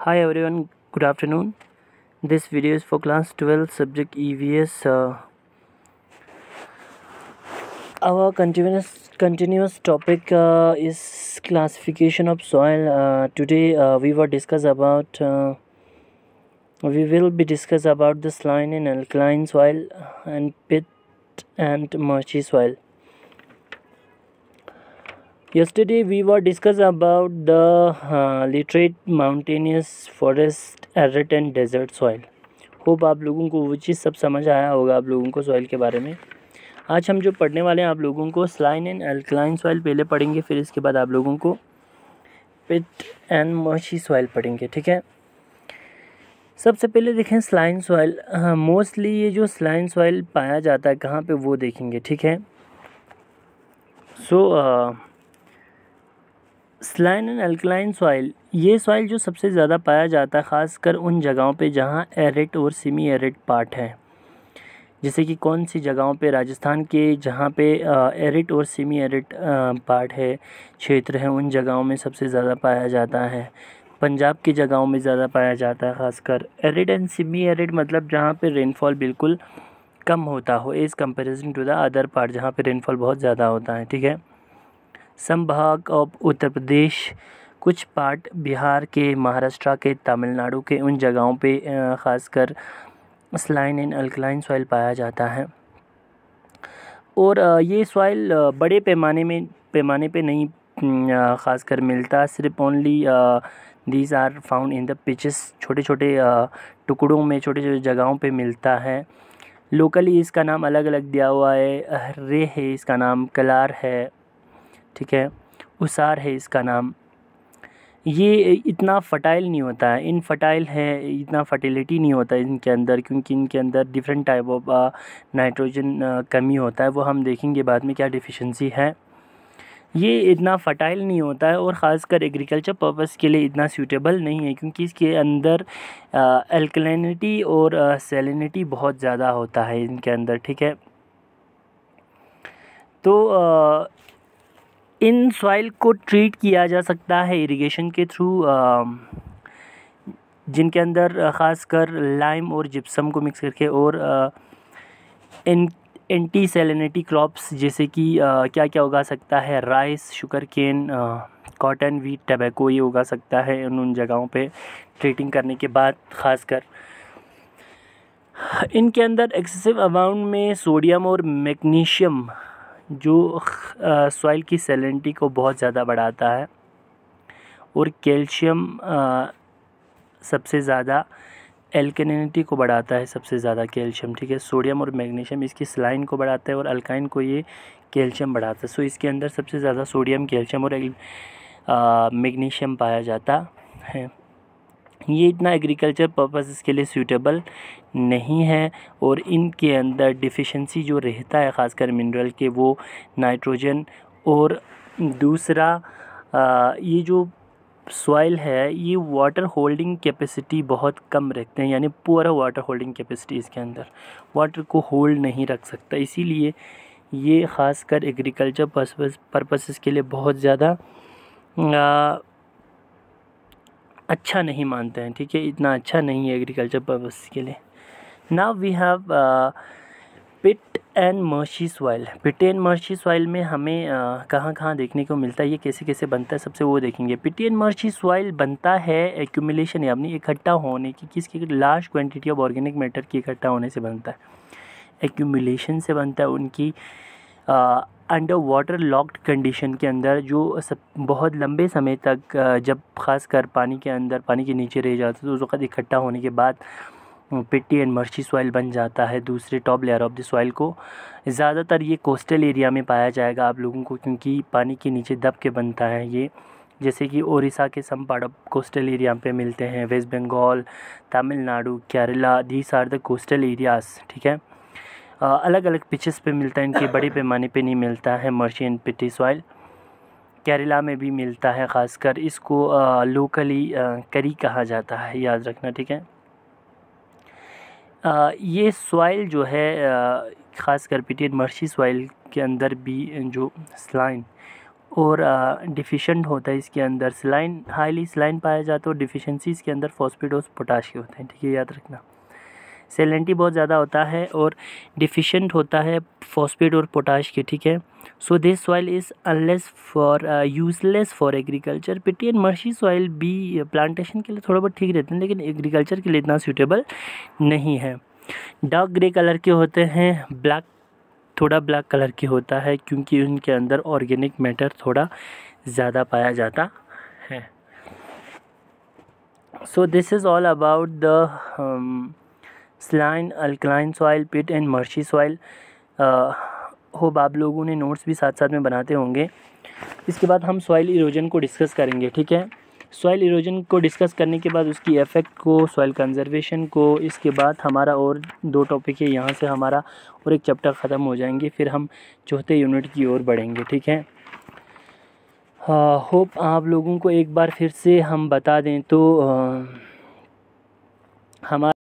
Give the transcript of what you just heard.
Hi everyone, good afternoon. This video is for class 12 subject EVS. Uh, our continuous continuous topic uh, is classification of soil. Uh, today uh, we were discuss about uh, we will be discuss about the saline and alkaline soil and pit and marshy soil. Yesterday we were discussed about the uh, literate mountainous forest arid and desert soil. Hope आप लोगों को वो चीज़ सब समझ आया होगा आप लोगों को सॉइल के बारे में आज हम जो पढ़ने वाले हैं आप लोगों को स्लाइन एंड अल्कलाइन सॉइल पहले पढ़ेंगे फिर इसके बाद आप लोगों को पिट एंड मर्शी सॉइल पढ़ेंगे ठीक है सबसे पहले देखें स्लाइन सॉइल मोस्टली ये जो स्लाइन सॉइल पाया जाता है कहाँ पे वो देखेंगे ठीक है so so, uh, saline and alkaline soil ये सॉइल जो सबसे ज़्यादा पाया जाता है ख़ासकर उन जगहों पे जहाँ एरेट और सेमी एरेट पार्ट है जैसे कि कौन सी जगहों पे राजस्थान के जहाँ पे एरिट और सेमी एरिट पार्ट है क्षेत्र है उन जगहों में सबसे ज़्यादा पाया जाता है पंजाब की जगहों में ज़्यादा पाया जाता है ख़ासकर एरिड एंड सेमी एरिड मतलब जहाँ पर रेनफॉल बिल्कुल कम होता हो as comparison to the other part जहाँ पर रेनफॉल बहुत ज़्यादा होता है ठीक है संभाग ऑफ उत्तर प्रदेश कुछ पार्ट बिहार के महाराष्ट्र के तमिलनाडु के उन जगहों पे ख़ासकर स्लाइन एंड अल्कलाइन सॉइल पाया जाता है और ये सॉइल बड़े पैमाने में पैमाने पे नहीं ख़ासकर मिलता सिर्फ only these are found in the patches छोटे छोटे टुकड़ों में छोटे छोटे जगहों पे मिलता है लोकली इसका नाम अलग अलग दिया हुआ है रे है इसका नाम कलार है ठीक है उसार है इसका नाम ये इतना फ़र्टाइल नहीं होता है इन है इतना फर्टिलिटी नहीं होता है इनके अंदर क्योंकि इनके अंदर डिफरेंट टाइप ऑफ नाइट्रोजन कमी होता है वो हम देखेंगे बाद में क्या डिफिशेंसी है ये इतना फर्टाइल नहीं होता है और ख़ासकर एग्रीकल्चर पर्पस के लिए इतना सूटेबल नहीं है क्योंकि इसके अंदर एल्कलिनिटी uh, और सेलिनिटी uh, बहुत ज़्यादा होता है इनके अंदर ठीक है तो आ, uh, इन सॉइल को ट्रीट किया जा सकता है इरिगेशन के थ्रू जिनके अंदर ख़ासकर लाइम और जिप्सम को मिक्स करके और इन एंटी सेलिनिटी क्रॉप्स जैसे कि क्या क्या उगा सकता है rice sugar cane cotton wheat tobacco ये उगा सकता है उन उन जगहों पे ट्रीटिंग करने के बाद ख़ासकर इनके अंदर एक्सेसिव अमाउंट में सोडियम और मैग्नीशियम जो सॉइल की सेलेंटी को बहुत ज़्यादा बढ़ाता है और कैल्शियम सबसे ज़्यादा एल्केनिटी को बढ़ाता है सबसे ज़्यादा कैल्शियम ठीक है सोडियम और मैग्नीशियम इसकी सलाइन को बढ़ाता है और अल्काइन को ये कैल्शियम बढ़ाता है सो इसके अंदर सबसे ज़्यादा सोडियम कैल्शियम और मैग्नीशियम पाया जाता है ये इतना एग्रीकल्चर पर्पसेस के लिए सूटेबल नहीं है और इनके अंदर डिफिशेंसी जो रहता है ख़ासकर मिनरल के वो नाइट्रोजन और दूसरा आ, ये जो सॉइल है ये वाटर होल्डिंग कैपेसिटी बहुत कम रखते हैं यानी पूरा वाटर होल्डिंग कैपेसिटी इसके अंदर वाटर को होल्ड नहीं रख सकता इसीलिए ये ख़ासकर एग्रीकल्चर पर्पसेस के लिए बहुत ज़्यादा अच्छा नहीं मानते हैं ठीक है इतना अच्छा नहीं है एग्रीकल्चर पर्पस के लिए now we have peat and marshy soil peat and marshy soil में हमें uh, कहाँ कहाँ देखने को मिलता है ये कैसे कैसे बनता है सबसे वो देखेंगे पिट एंड मर्शी सॉइल बनता है एक्यूमिलेशन यानी इकट्ठा होने की किसकी large quantity of organic matter की इकट्ठा होने से बनता है एक्यूमुलेशन से बनता है उनकी uh, under water logged condition के अंदर जो सब बहुत लंबे समय तक जब ख़ास कर पानी के अंदर पानी के नीचे रह जाते तो उस वक़्त इकट्ठा होने के बाद पिट्टी एंड मर्ची सॉइल बन जाता है दूसरे top layer of the soil को ज़्यादातर ये कोस्टल एरिया में पाया जाएगा आप लोगों को क्योंकि पानी के नीचे दब के बनता है ये जैसे कि ओडिशा के some part of coastal area पे मिलते हैं West Bengal Tamil Nadu Kerala these are the coastal areas ठीक है अलग अलग पिचेस पे मिलता है इनके बड़े पैमाने पे नहीं मिलता है मर्शियन पिटी सॉइल केरला में भी मिलता है ख़ासकर इसको लोकली करी कहा जाता है याद रखना ठीक है आ, ये सॉइल जो है ख़ासकर पिटी मर्शी सॉइल के अंदर भी जो स्लाइन और डिफिशेंट होता है इसके अंदर स्लाइन हाईली स्लाइन पाया जाता है और डिफिशेंसीज़ के अंदर फॉस्फेट और पोटाश के होते हैं ठीक है याद रखना सेलेंटी बहुत ज़्यादा होता है और डिफिशेंट होता है फॉस्फेट और पोटाश के ठीक है so this soil is unless for useless for agriculture peaty and marshy soil भी प्लांटेशन के लिए थोड़ा बहुत ठीक रहते हैं लेकिन एग्रीकल्चर के लिए इतना सूटेबल नहीं है डार्क ग्रे कलर के होते हैं ब्लैक थोड़ा ब्लैक कलर के होता है क्योंकि उनके अंदर ऑर्गेनिक मैटर थोड़ा ज़्यादा पाया जाता है so this is all about the saline alkaline soil peat and marshy soil hope आप लोगों ने नोट्स भी साथ साथ में बनाते होंगे इसके बाद हम सॉइल इरोजन को डिस्कस करेंगे ठीक है सॉइल इरोजन को डिस्कस करने के बाद उसकी इफ़ेक्ट को सॉइल कंजर्वेशन को इसके बाद हमारा और दो टॉपिक है यहाँ से हमारा और एक चैप्टर ख़त्म हो जाएंगे फिर हम चौथे यूनिट की ओर बढ़ेंगे ठीक है होप uh, आप लोगों को एक बार फिर से हम बता दें तो आ, uh, हमारा